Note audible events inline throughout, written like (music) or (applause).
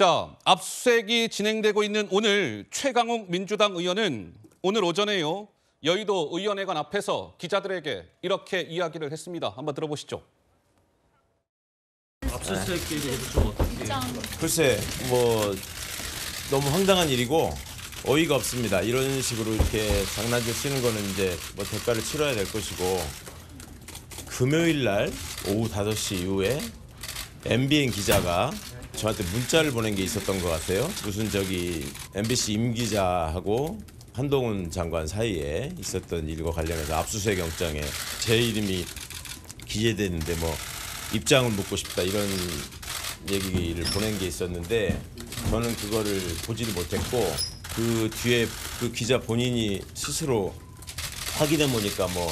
자, 압수수색이 진행되고 있는 오늘 최강욱 민주당 의원은 오늘 오전에요. 여의도 의원회관 앞에서 기자들에게 이렇게 이야기를 했습니다. 한번 들어보시죠. 글쎄, 뭐 너무 황당한 일이고 어이가 없습니다. 이런 식으로 이렇게 장난질 치는 거는 이제 뭐 대가를 치러야 될 것이고 금요일 날 오후 5시 이후에 MBN 기자가 저한테 문자를 보낸 게 있었던 것 같아요. 무슨 저기 MBC 임 기자하고 한동훈 장관 사이에 있었던 일과 관련해서 압수수색 영장에 제 이름이 기재됐는데 뭐 입장을 묻고 싶다 이런 얘기를 보낸 게 있었는데 저는 그거를 보지를 못했고 그 뒤에 그 기자 본인이 스스로 확인해 보니까 뭐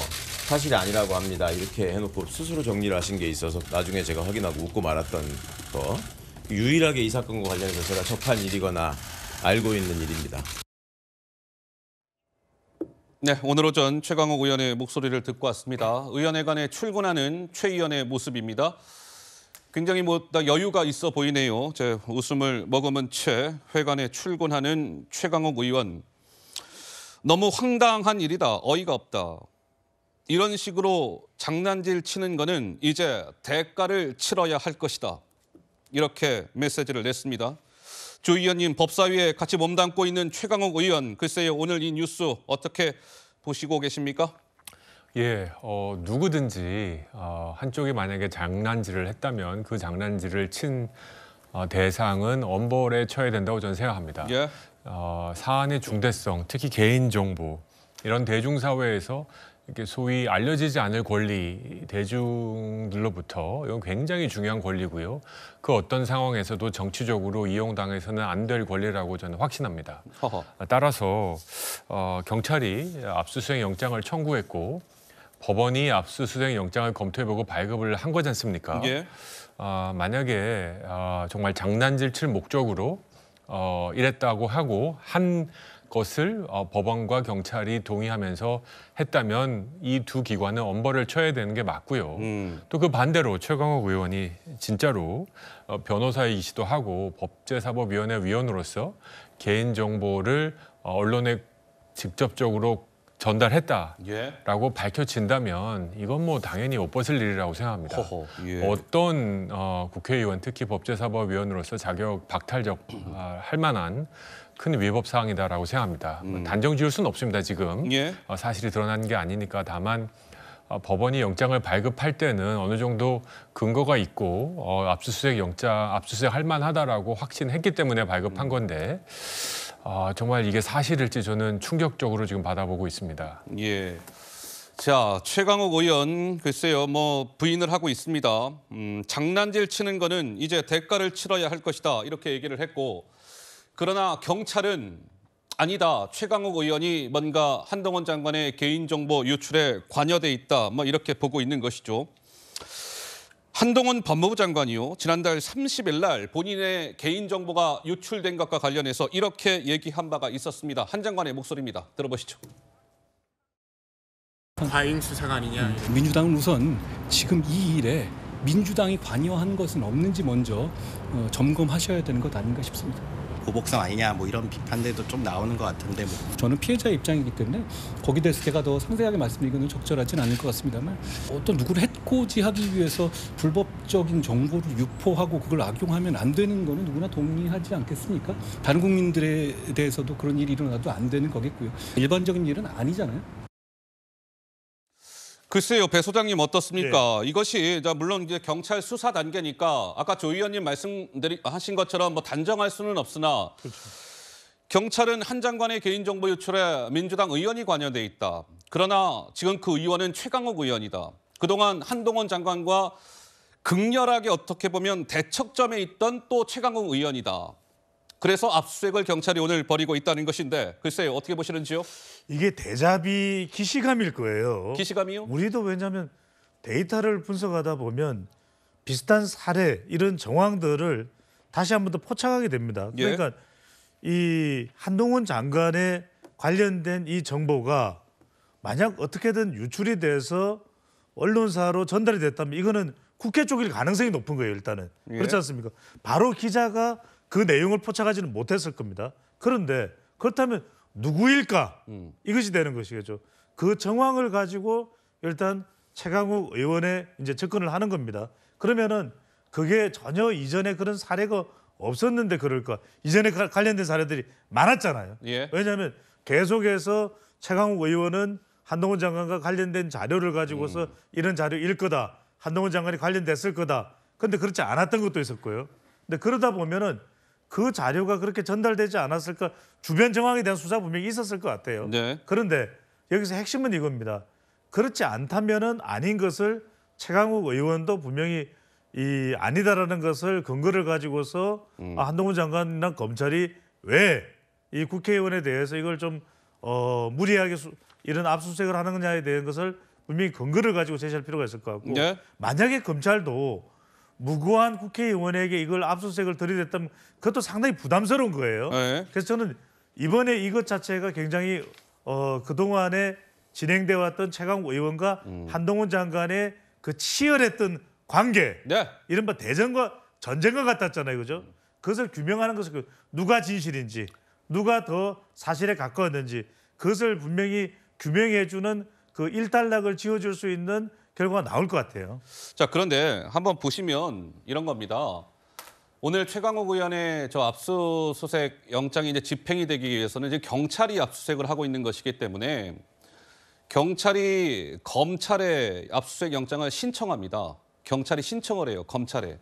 사실이 아니라고 합니다. 이렇게 해놓고 스스로 정리를 하신 게 있어서 나중에 제가 확인하고 웃고 말았던 거 유일하게 이 사건과 관련해서 제가 접한 일이거나 알고 있는 일입니다. 네, 오늘 오전 최강욱 의원의 목소리를 듣고 왔습니다. 의원회관에 출근하는 최 의원의 모습입니다. 굉장히 뭐 여유가 있어 보이네요. 제 웃음을 머금은 채 회관에 출근하는 최강욱 의원. 너무 황당한 일이다. 어이가 없다. 이런 식으로 장난질 치는 거는 이제 대가를 치러야 할 것이다. 이렇게 메시지를 냈습니다. 주 의원님 법사위에 같이 몸담고 있는 최강욱 의원 글쎄요 오늘 이 뉴스 어떻게 보시고 계십니까? 예, 어, 누구든지 어, 한쪽이 만약에 장난질을 했다면 그 장난질을 친 어, 대상은 엄벌에 처해야 된다고 저는 생각합니다. 예. 어, 사안의 중대성, 특히 개인정보 이런 대중사회에서 이렇게 소위 알려지지 않을 권리 대중들로부터 이건 굉장히 중요한 권리고요. 그 어떤 상황에서도 정치적으로 이용당해서는 안 될 권리라고 저는 확신합니다. 허허. 따라서 어, 경찰이 압수수색 영장을 청구했고 법원이 압수수색 영장을 검토해보고 발급을 한 거지 않습니까? 예. 어, 만약에 어, 정말 장난질 칠 목적으로 어, 이랬다고 하고 한 것을 어, 법원과 경찰이 동의하면서 했다면 이 두 기관은 엄벌을 쳐야 되는 게 맞고요. 음. 또그 반대로 최강욱 의원이 진짜로 어, 변호사이기도 하고 법제사법위원회 위원으로서 개인정보를 어, 언론에 직접적으로 전달했다라고 예. 밝혀진다면 이건 뭐 당연히 옷 벗을 일이라고 생각합니다. 허허, 예. 어떤 어, 국회의원 특히 법제사법위원으로서 자격 박탈적 아, 할 만한 큰 위법 사항이다라고 생각합니다. 뭐 음. 단정 지을 수는 없습니다. 지금 예. 어, 사실이 드러난 게 아니니까 다만 어, 법원이 영장을 발급할 때는 어느 정도 근거가 있고 어, 압수수색 영장 압수수색 할 만하다라고 확신했기 때문에 발급한 음. 건데 어, 정말 이게 사실일지 저는 충격적으로 지금 받아보고 있습니다. 예. 자 최강욱 의원 글쎄요 뭐 부인을 하고 있습니다. 음, 장난질 치는 거는 이제 대가를 치러야 할 것이다 이렇게 얘기를 했고. 그러나 경찰은 아니다. 최강욱 의원이 뭔가 한동훈 장관의 개인정보 유출에 관여돼 있다. 뭐 이렇게 보고 있는 것이죠. 한동훈 법무부 장관이요. 지난달 30일 날 본인의 개인정보가 유출된 것과 관련해서 이렇게 얘기한 바가 있었습니다. 한 장관의 목소리입니다. 들어보시죠. 과잉 수사가 아니냐. 민주당은 우선 지금 이 일에 민주당이 관여한 것은 없는지 먼저 어, 점검하셔야 되는 것 아닌가 싶습니다. 보복성 아니냐 뭐 이런 비판들도 좀 나오는 것 같은데 뭐. 저는 피해자 입장이기 때문에 거기 대해서 제가 더 상세하게 말씀드리기는 적절하진 않을 것 같습니다만 어떤 누구를 해코지하기 위해서 불법적인 정보를 유포하고 그걸 악용하면 안 되는 거는 누구나 동의하지 않겠습니까? 다른 국민들에 대해서도 그런 일이 일어나도 안 되는 거겠고요. 일반적인 일은 아니잖아요. 글쎄요, 배 소장님 어떻습니까? 네. 이것이 물론 이제 경찰 수사 단계니까 아까 조 의원님 말씀하신 것처럼 뭐 단정할 수는 없으나 그렇죠. 경찰은 한 장관의 개인정보 유출에 민주당 의원이 관여돼 있다. 그러나 지금 그 의원은 최강욱 의원이다. 그동안 한동원 장관과 극렬하게 어떻게 보면 대척점에 있던 또 최강욱 의원이다. 그래서 압수수색을 경찰이 오늘 벌이고 있다는 것인데 글쎄요 어떻게 보시는지요? 이게 대자비 기시감일 거예요. 기시감이요? 우리도 왜냐하면 데이터를 분석하다 보면 비슷한 사례 이런 정황들을 다시 한 번 더 포착하게 됩니다. 예. 그러니까 예. 이 한동훈 장관에 관련된 이 정보가 만약 어떻게든 유출이 돼서 언론사로 전달이 됐다면 이거는 국회 쪽일 가능성이 높은 거예요 일단은 예. 그렇지 않습니까? 바로 기자가 그 내용을 포착하지는 못했을 겁니다. 그런데 그렇다면 누구일까? 음. 이것이 되는 것이겠죠. 그 정황을 가지고 일단 최강욱 의원의 이제 접근을 하는 겁니다. 그러면은 그게 전혀 이전에 그런 사례가 없었는데 그럴까? 이전에 관련된 사례들이 많았잖아요. 예. 왜냐하면 계속해서 최강욱 의원은 한동훈 장관과 관련된 자료를 가지고서 음. 이런 자료일 거다. 한동훈 장관이 관련됐을 거다. 근데 그렇지 않았던 것도 있었고요. 근데 그러다 보면은 그 자료가 그렇게 전달되지 않았을까 주변 정황에 대한 수사 분명히 있었을 것 같아요. 네. 그런데 여기서 핵심은 이겁니다. 그렇지 않다면은 아닌 것을 최강욱 의원도 분명히 이 아니다라는 것을 근거를 가지고서 음. 아, 한동훈 장관이나 검찰이 왜 이 국회의원에 대해서 이걸 좀 어, 무리하게 수, 이런 압수수색을 하느냐에 대한 것을 분명히 근거를 가지고 제시할 필요가 있을 것 같고 네. 만약에 검찰도 무고한 국회의원에게 이걸 압수수색을 들이댔다면 그것도 상당히 부담스러운 거예요. 네. 그래서 저는 이번에 이것 자체가 굉장히 어, 그동안에 진행돼 왔던 최강 의원과 음. 한동훈 장관의 그 치열했던 관계 네. 이른바 대전과 전쟁과 같았잖아요. 그죠? 그것을 규명하는 것은 그 누가 진실인지 누가 더 사실에 가까웠는지 그것을 분명히 규명해주는 그 일단락을 지어줄 수 있는 결과가 나올 것 같아요. 자 그런데 한번 보시면 이런 겁니다. 오늘 최강욱 의원의 저 압수수색 영장이 이제 집행이 되기 위해서는 이제 경찰이 압수수색을 하고 있는 것이기 때문에 경찰이 검찰에 압수수색 영장을 신청합니다. 경찰이 신청을 해요. 검찰에.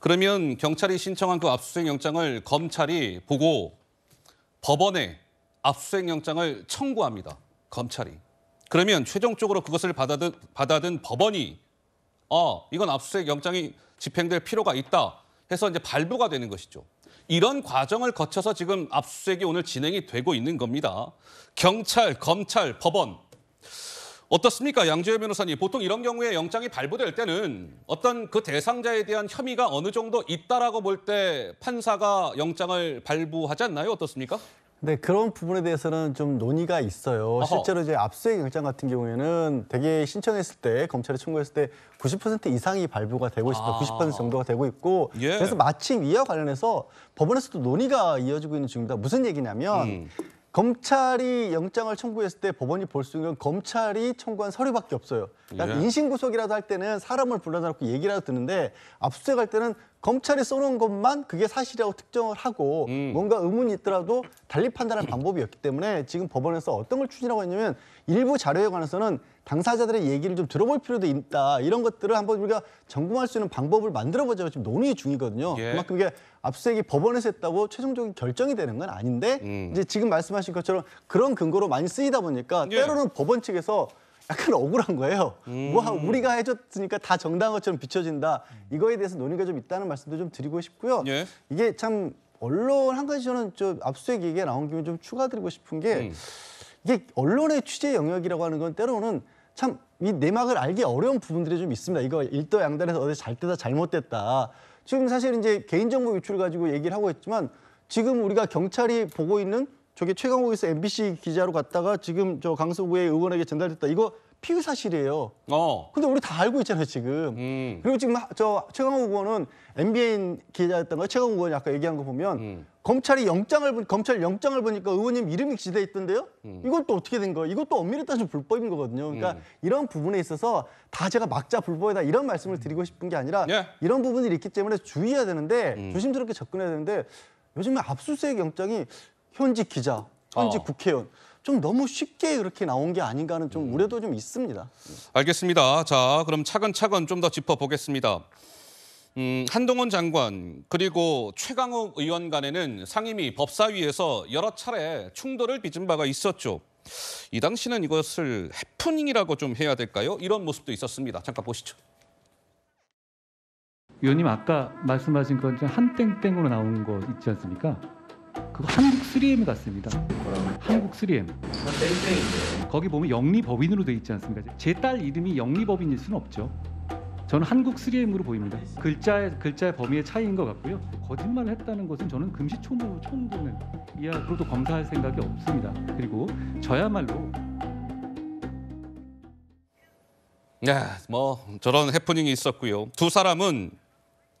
그러면 경찰이 신청한 그 압수수색 영장을 검찰이 보고 법원에 압수수색 영장을 청구합니다. 검찰이. 그러면 최종적으로 그것을 받아든, 받아든 법원이 어, 이건 압수수색 영장이 집행될 필요가 있다 해서 이제 발부가 되는 것이죠. 이런 과정을 거쳐서 지금 압수수색이 오늘 진행이 되고 있는 겁니다. 경찰, 검찰, 법원. 어떻습니까, 양재열 변호사님? 보통 이런 경우에 영장이 발부될 때는 어떤 그 대상자에 대한 혐의가 어느 정도 있다라고 볼 때 판사가 영장을 발부하지 않나요? 어떻습니까? 네, 그런 부분에 대해서는 좀 논의가 있어요. 어허. 실제로 이제 압수수색 영장 같은 경우에는 되게 신청했을 때 검찰에 청구했을 때 90% 이상이 발부가 되고 있습니다. 아. 90% 정도가 되고 있고 예. 그래서 마침 이와 관련해서 법원에서도 논의가 이어지고 있는 중입니다. 무슨 얘기냐면 음. 검찰이 영장을 청구했을 때 법원이 볼 수 있는 검찰이 청구한 서류밖에 없어요. 그러니까 예. 인신구속이라도 할 때는 사람을 불러다놓고 얘기라도 듣는데 압수수색할 때는 검찰이 써놓은 것만 그게 사실이라고 특정을 하고 음. 뭔가 의문이 있더라도 달리 판단할 (clears throat) 방법이없기 때문에 지금 법원에서 어떤 걸 추진하고 있냐면 일부 자료에 관해서는 당사자들의 얘기를 좀 들어볼 필요도 있다. 이런 것들을 한번 우리가 점검할 수 있는 방법을 만들어보자 지금 논의 중이거든요. 예. 그만큼 이게 압수수색이 법원에서 했다고 최종적인 결정이 되는 건 아닌데 음. 이제 지금 말씀하신 것처럼 그런 근거로 많이 쓰이다 보니까 예. 때로는 법원 측에서 약간 억울한 거예요. 음. 와, 뭐 우리가 해줬으니까 다 정당한 것처럼 비춰진다. 이거에 대해서 논의가 좀 있다는 말씀도 좀 드리고 싶고요. 예. 이게 참 언론 한 가지 저는 좀 압수수색 얘기가 나온 김에 좀 추가드리고 싶은 게 음. 이게 언론의 취재 영역이라고 하는 건 때로는 참이 내막을 알기 어려운 부분들이 좀 있습니다. 이거 일도양단에서 어디 잘때다 잘못됐다. 지금 사실 이제 개인정보 유출 가지고 얘기를 하고 있지만 지금 우리가 경찰이 보고 있는 저게 최강욱에서 MBC 기자로 갔다가 지금 저 강서구의 의원에게 전달됐다. 이거 피의 사실이에요. 어. 근데 우리 다 알고 있잖아요, 지금. 음. 그리고 지금 저 최강욱 의원은 MBN 기자였던 거 최강욱 의원이 아까 얘기한 거 보면 음. 검찰이 영장을 검찰 영장을 보니까 의원님 이름이 기재돼 있던데요. 음. 이것도 어떻게 된 거예요? 이것도 엄밀히 따지면 불법인 거거든요. 그러니까 음. 이런 부분에 있어서 다 제가 막자 불법이다 이런 말씀을 음. 드리고 싶은 게 아니라 예. 이런 부분이 있기 때문에 주의해야 되는데 음. 조심스럽게 접근해야 되는데 요즘에 압수수색 영장이 현직 기자, 현직 어. 국회의원 좀 너무 쉽게 이렇게 나온 게 아닌가 하는 좀 음. 우려도 좀 있습니다. 알겠습니다. 자, 그럼 차근차근 좀 더 짚어보겠습니다. 음, 한동훈 장관 그리고 최강욱 의원 간에는 상임위 법사위에서 여러 차례 충돌을 빚은 바가 있었죠. 이 당시는 이것을 해프닝이라고 좀 해야 될까요? 이런 모습도 있었습니다. 잠깐 보시죠. 위원님 아까 말씀하신 건한 땡땡으로 나온 거 있지 않습니까? 그 한국 3M 같습니다. 뭐라고 한국 3M. 땡땡인데. 거기 보면 영리법인으로 돼 있지 않습니까? 제 딸 이름이 영리법인일 수는 없죠. 저는 한국 3M으로 보입니다. 글자의 글자의 범위의 차이인 것 같고요. 거짓말을 했다는 것은 저는 금시초모 처음 보는 이 앞으로도 검사할 생각이 없습니다. 그리고 저야말로 네, 뭐 저런 해프닝이 있었고요. 두 사람은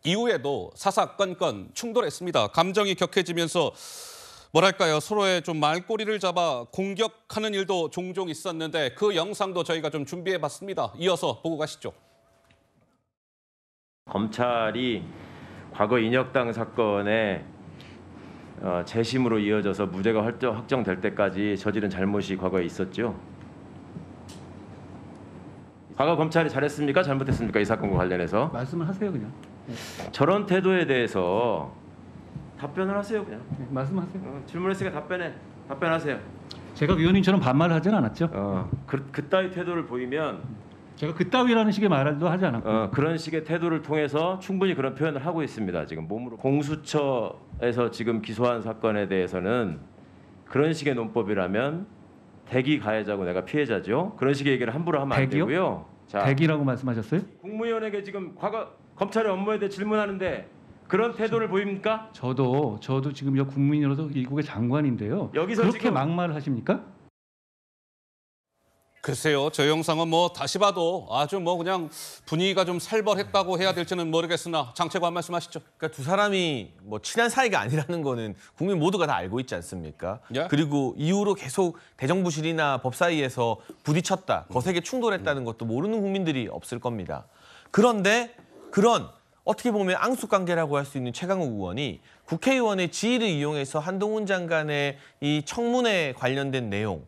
이후에도 사사건건 충돌했습니다. 감정이 격해지면서 뭐랄까요 서로의 좀 말꼬리를 잡아 공격하는 일도 종종 있었는데 그 영상도 저희가 좀 준비해봤습니다. 이어서 보고 가시죠. 검찰이 과거 인혁당 사건에 어, 재심으로 이어져서 무죄가 확정될 때까지 저지른 잘못이 과거에 있었죠. 과거 검찰이 잘했습니까? 잘못했습니까? 이 사건과 관련해서 말씀을 하세요 그냥. 저런 태도에 대해서 답변을 하세요 그냥. 네, 말씀하세요. 어, 질문했으니까 답변해. 답변하세요. 제가 위원님처럼 반말을 하진 않았죠. 어, 그, 그따위 태도를 보이면 제가 그따위라는 식의 말도 하지 않았고 어, 그런 식의 태도를 통해서 충분히 그런 표현을 하고 있습니다. 지금 몸으로 공수처에서 지금 기소한 사건에 대해서는 그런 식의 논법이라면 대기 가해자고 내가 피해자죠. 그런 식의 얘기를 함부로 하면 안 대기요? 되고요. 자, 대기라고 말씀하셨어요? 국무위원에게 지금 과거 검찰의 업무에 대해 질문하는데 그런 태도를 보입니까? 저도 저도 지금 여 국민으로서 일국의 장관인데요. 여기서 그렇게 지금... 막말을 하십니까? 글쎄요, 저 영상은 뭐 다시 봐도 아주 뭐 그냥 분위기가 좀 살벌했다고 해야 될지는 모르겠으나 장채관 말씀하시죠. 그러니까 두 사람이 뭐 친한 사이가 아니라는 거는 국민 모두가 다 알고 있지 않습니까? 예? 그리고 이후로 계속 대정부실이나 법사위에서 부딪혔다, 거세게 충돌했다는 것도 모르는 국민들이 없을 겁니다. 그런데 그런 어떻게 보면 앙숙 관계라고 할 수 있는 최강욱 의원이 국회의원의 지위를 이용해서 한동훈 장관의 이 청문회 관련된 내용,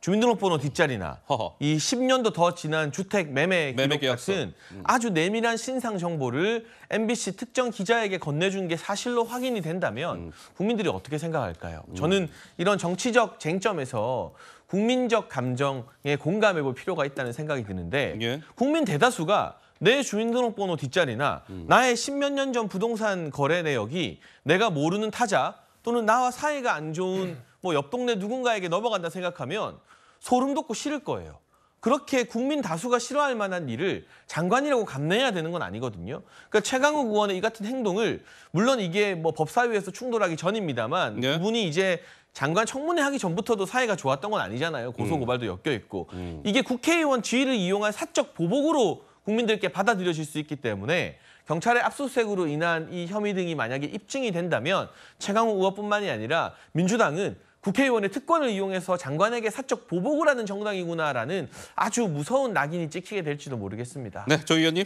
주민등록번호 뒷자리나 허허. 이 10년도 더 지난 주택 매매, 매매 같은 음. 아주 내밀한 신상 정보를 MBC 특정 기자에게 건네준 게 사실로 확인이 된다면 음. 국민들이 어떻게 생각할까요? 음. 저는 이런 정치적 쟁점에서 국민적 감정에 공감해 볼 필요가 있다는 생각이 드는데 예. 국민 대다수가 내 주민등록번호 뒷자리나 나의 십몇 년 전 부동산 거래 내역이 내가 모르는 타자 또는 나와 사이가 안 좋은 뭐 옆 동네 누군가에게 넘어간다 생각하면 소름 돋고 싫을 거예요. 그렇게 국민 다수가 싫어할 만한 일을 장관이라고 감내해야 되는 건 아니거든요. 그러니까 최강욱 의원의 이 같은 행동을 물론 이게 뭐 법사위에서 충돌하기 전입니다만 네. 그분이 이제 장관 청문회 하기 전부터도 사이가 좋았던 건 아니잖아요. 고소고발도 음. 엮여 있고 음. 이게 국회의원 지위를 이용한 사적 보복으로 국민들께 받아들여질 수 있기 때문에 경찰의 압수수색으로 인한 이 혐의 등이 만약에 입증이 된다면 최강욱 의원뿐만이 아니라 민주당은 국회의원의 특권을 이용해서 장관에게 사적 보복을 하는 정당이구나라는 아주 무서운 낙인이 찍히게 될지도 모르겠습니다. 네, 조 의원님.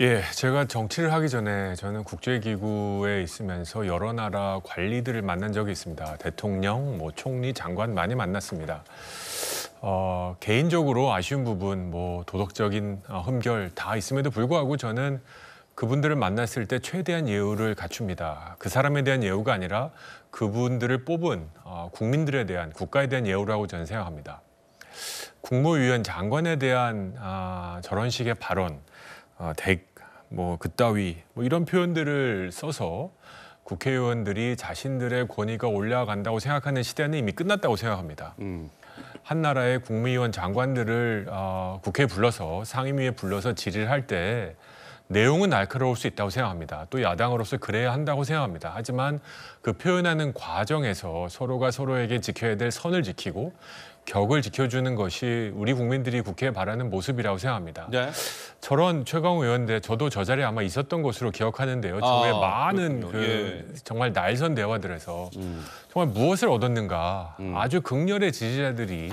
예, 제가 정치를 하기 전에 저는 국제기구에 있으면서 여러 나라 관리들을 만난 적이 있습니다. 대통령, 뭐 총리, 장관 많이 만났습니다. 어, 개인적으로 아쉬운 부분, 뭐 도덕적인 어, 흠결 다 있음에도 불구하고 저는 그분들을 만났을 때 최대한 예우를 갖춥니다. 그 사람에 대한 예우가 아니라 그분들을 뽑은 어, 국민들에 대한 국가에 대한 예우라고 저는 생각합니다. 국무위원 장관에 대한 아, 저런 식의 발언, 어, 대, 뭐 그따위 뭐 이런 표현들을 써서 국회의원들이 자신들의 권위가 올라간다고 생각하는 시대는 이미 끝났다고 생각합니다. 음. 한 나라의 국무위원 장관들을 어, 국회에 불러서 상임위에 불러서 질의를 할 때 내용은 날카로울 수 있다고 생각합니다. 또 야당으로서 그래야 한다고 생각합니다. 하지만 그 표현하는 과정에서 서로가 서로에게 지켜야 될 선을 지키고 격을 지켜주는 것이 우리 국민들이 국회에 바라는 모습이라고 생각합니다. 네. 저런 최강 의원 대 저도 저 자리에 아마 있었던 것으로 기억하는데요. 아, 저의 아, 많은 그 예. 정말 날선 대화들에서 음. 정말 무엇을 얻었는가 음. 아주 극렬의 지지자들이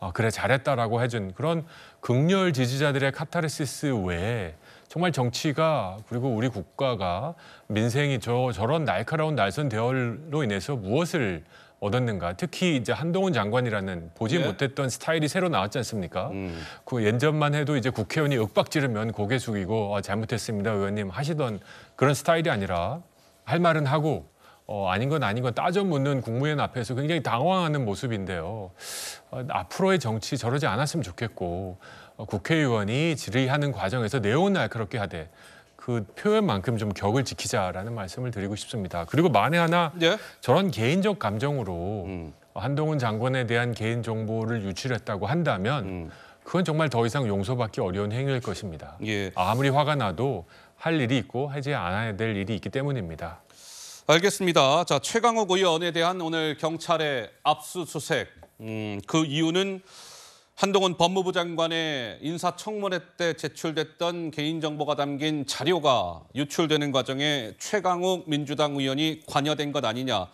아, 그래 잘했다라고 해준 그런 극렬 지지자들의 카타르시스 외에 정말 정치가 그리고 우리 국가가 민생이 저 저런 날카로운 날선 대열로 인해서 무엇을 얻었는가. 특히 이제 한동훈 장관이라는 보지 네. 못했던 스타일이 새로 나왔지 않습니까? 음. 그 예전만 해도 이제 국회의원이 윽박 지르면 고개 숙이고 아, 잘못했습니다 의원님 하시던 그런 스타일이 아니라 할 말은 하고 어, 아닌 건 아닌 건 따져 묻는 국무위원 앞에서 굉장히 당황하는 모습인데요. 어, 앞으로의 정치 저러지 않았으면 좋겠고 어, 국회의원이 질의하는 과정에서 내온 날그렇게 하되 그 표현만큼 좀 격을 지키자라는 말씀을 드리고 싶습니다. 그리고 만에 하나 예? 저런 개인적 감정으로 음. 한동훈 장관에 대한 개인 정보를 유출했다고 한다면 음. 그건 정말 더 이상 용서받기 어려운 행위일 것입니다. 예. 아무리 화가 나도 할 일이 있고 하지 않아야 될 일이 있기 때문입니다. 알겠습니다. 자 최강욱 의원에 대한 오늘 경찰의 압수수색 음, 그 이유는 한동훈 법무부 장관의 인사청문회 때 제출됐던 개인정보가 담긴 자료가 유출되는 과정에 최강욱 민주당 의원이 관여된 것 아니냐.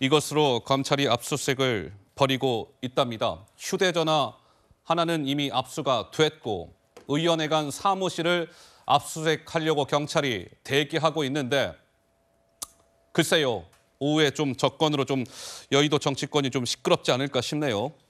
이것으로 검찰이 압수수색을 벌이고 있답니다. 휴대전화 하나는 이미 압수가 됐고 의원회 간 사무실을 압수수색하려고 경찰이 대기하고 있는데 글쎄요. 오후에 좀 정권으로 좀 여의도 정치권이 좀 시끄럽지 않을까 싶네요.